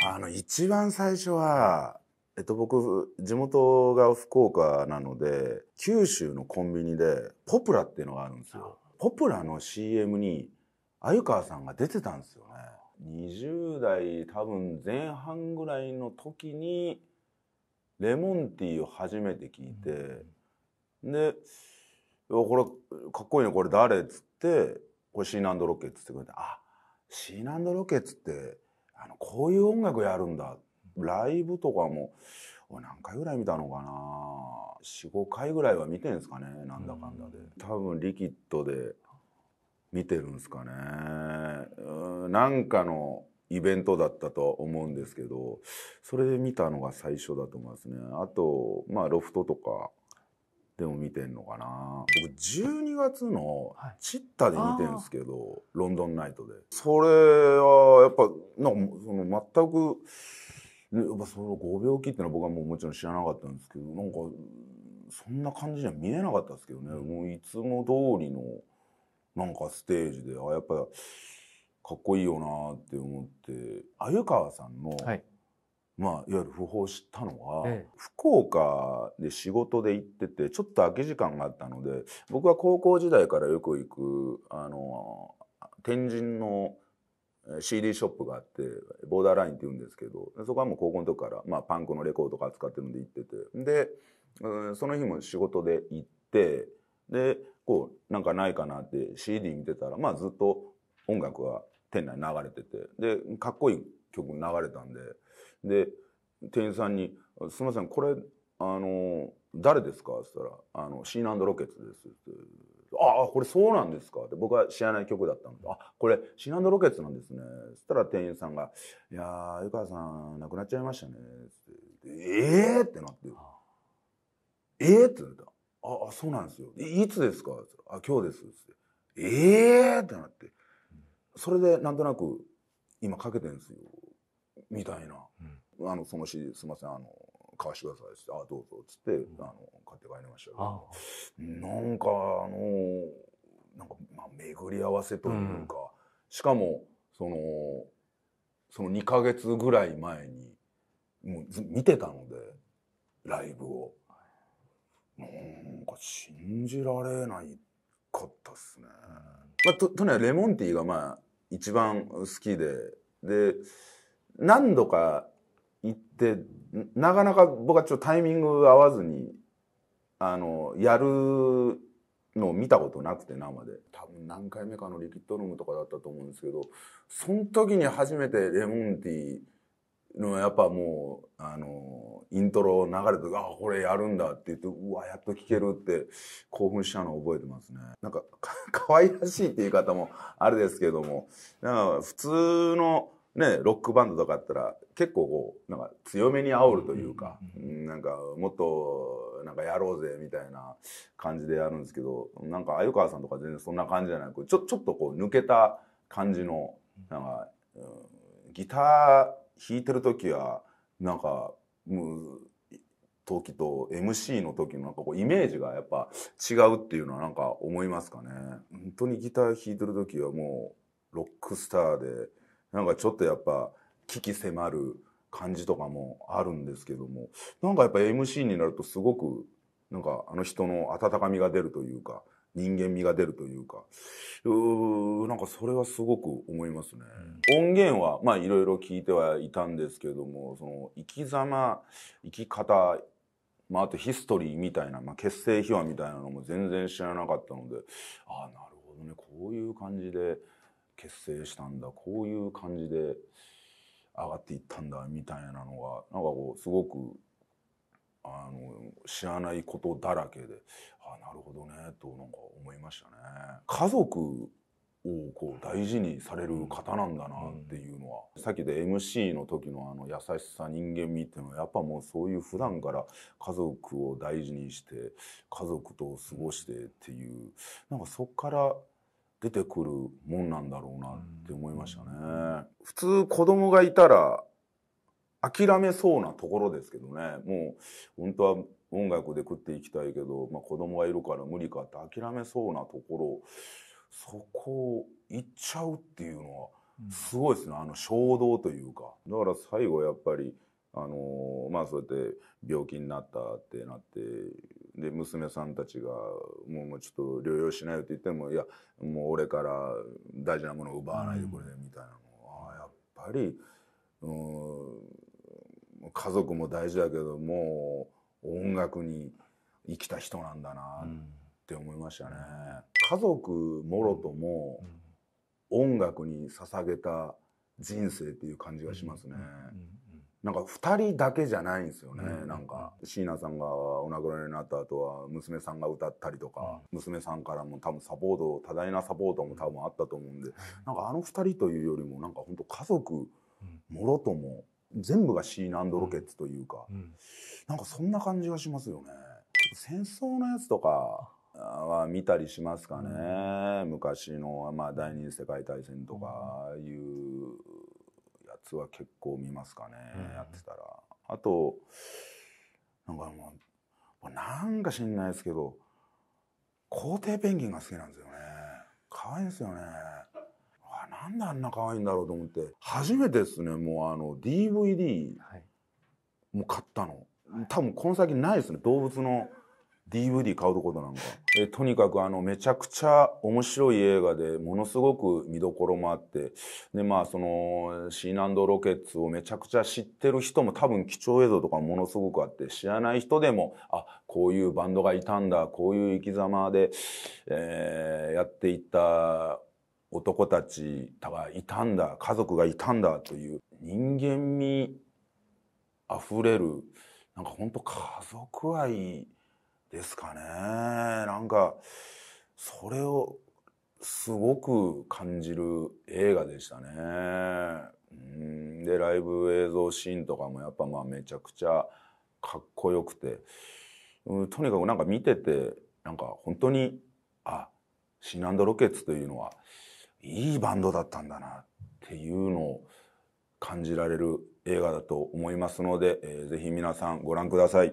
あの、一番最初は、えっと、僕、地元が福岡なので、九州のコンビニで、ポプラっていうのがあるんですよ。ポプラの CM に、鮎川さんが出てたんですよね。20代多分前半ぐらいの時に、レモンティーを初めて聞いて、うん、で、これ、かっこいいね、これ誰っつって、これシーナンドロケッツってくれて、あ、シーナンドロケッツって、あのこういう音楽やるんだライブとかも何回ぐらい見たのかな45回ぐらいは見てんすかねなんだかんだで、多分リキッドで見てるんすかねうんなんかのイベントだったと思うんですけどそれで見たのが最初だと思いますねあとまあロフトとかでも見てんのかな僕12月のチッタで見てるんですけど、はい、ロンドンナイトでそれはやっぱなんかその全くやっぱそのご病気っていうのは僕はもうもちろん知らなかったんですけどなんかそんな感じじゃ見えなかったですけどね、うん、もういつも通りのなんかステージであやっぱかっこいいよなって思って鮎川さんの、はい「まあ、いわゆる不法したのは、ええ、福岡で仕事で行っててちょっと空き時間があったので僕は高校時代からよく行くあの天神の CD ショップがあってボーダーラインって言うんですけどそこはもう高校の時から、まあ、パンクのレコードとか扱ってるんで行っててで、うん、その日も仕事で行ってでこうなんかないかなって CD 見てたら、まあ、ずっと音楽が店内流れててでかっこいい曲流れたんで。で店員さんに「すみませんこれあの誰ですか?」っつったら「あのシーナンドロケッツです」って「ああこれそうなんですか」って僕は知らない曲だったんで「あこれシーナンドロケッツなんですね」っつったら店員さんが「いやー湯川さん亡くなっちゃいましたね」って「ええー!」ってなって「ええってなった「ああそうなんですよいつですか?」ってあ今日です」って「ええってなってそれでなんとなく「今かけてんすよ」みたいな。あのその CD すみませんあの買わしてください」あどうぞ」っつって、うん、あの買って帰りましたなんかあのなんかまあ巡り合わせというか、うん、しかもそのその2か月ぐらい前にもうず見てたのでライブを。なんか信じられないかったっすね。まあ、ととにかくレモンティーがまあ一番好きでで何度か行ってなかなか僕はちょっとタイミング合わずにあのやるのを見たことなくて生で多分何回目かのリキッドルームとかだったと思うんですけどその時に初めてレモンティーのやっぱもうあのイントロ流れて「あこれやるんだ」って言って「うわやっと聴ける」って興奮したのを覚えてますねなんかかかわいらしいって言い方もあれですけどもなんか普通のね、ロックバンドとかあったら結構こうなんか強めに煽るというか、なんかもっとなんかやろうぜみたいな感じでやるんですけどなんか鮎川さんとか全然そんな感じじゃなくちょちょっとこう抜けた感じのなんか、うん、ギター弾いてる時はなんかもう時と MC の時のなんかこうイメージがやっぱ違うっていうのはなんか思いますかね。本当にギター弾いてる時はもうロックスターでなんかちょっとやっぱ危機迫る感じとかもあるんですけどもなんかやっぱ MC になるとすごくなんかあの人の温かみが出るというか人間味が出るというかうなんかそれはすごく思いますね。音源はまあいろいろ聞いてはいたんですけどもその生き様生き方まあ、あとヒストリーみたいな、まあ、結成秘話みたいなのも全然知らなかったのでああなるほどねこういう感じで結成したんだこういう感じで上がっていったんだみたいなのがなんかこうすごくあの知らないことだらけであなるほどねとなんか思いましたね。家族をこう大事にされる方なんだなっていうのは、うん、さっきで MC の時のあの優しさ人間味っていうのはやっぱもうそういう普段から家族を大事にして家族と過ごしてっていうなんかそっから出てくるもんなんだろうなって思いましたね。普通子供がいたら諦めそうなところですけどねもう本当は音楽で食っていきたいけど、まあ、子供がいるから無理かって諦めそうなところそこを行っちゃうっていうのはすごいですね、あの衝動というかだから最後やっぱりあのまあそうやって病気になったってなってで娘さんたちが「もうちょっと療養しないよ」って言っても「いやもう俺から大事なものを奪わないでこれ」でみたいなのあやっぱりうん家族も大事だけどもう音楽に生きた人なんだなって思いましたね。家族もろとも音楽に捧げた人生っていう感じがしますね。うんうんなんか2人だけじゃないんですよね、うん、なんか椎名さんがお亡くなりになった後は娘さんが歌ったりとか、うん、娘さんからも多分サポート多大なサポートも多分あったと思うんで、うん、なんかあの2人というよりもなんか本当家族もろとも全部が椎名アンドロケッツというか、うん、なんかそんな感じがしますよね。戦争のやつとかは見たりしますかね、昔の、まあ、第二次世界大戦とかいうは結構見ますかね、うん、やってたらあとなんかもうなんか知んないですけど皇帝ペンギンが好きなんですよね可愛いんですよねあなんであんな可愛いんだろうと思って初めてですねもうあの DVD も買ったの、はい、多分この先ないですね動物の DVD 買うとことなんか。えとにかくあの、めちゃくちゃ面白い映画で、ものすごく見どころもあって、で、まあ、その、シーナンドロケッツをめちゃくちゃ知ってる人も多分貴重映像とかものすごくあって、知らない人でも、あ、こういうバンドがいたんだ、こういう生き様で、えー、やっていった男たちがいたんだ、家族がいたんだという、人間味あふれる、なんかほんと家族愛、ですかねなんかそれをすごく感じる映画でしたね。うんでライブ映像シーンとかもやっぱまあめちゃくちゃかっこよくて、うん、とにかくなんか見ててなんか本当にあシーナンドロケッツというのはいいバンドだったんだなっていうのを感じられる映画だと思いますので、えー、ぜひ皆さんご覧ください。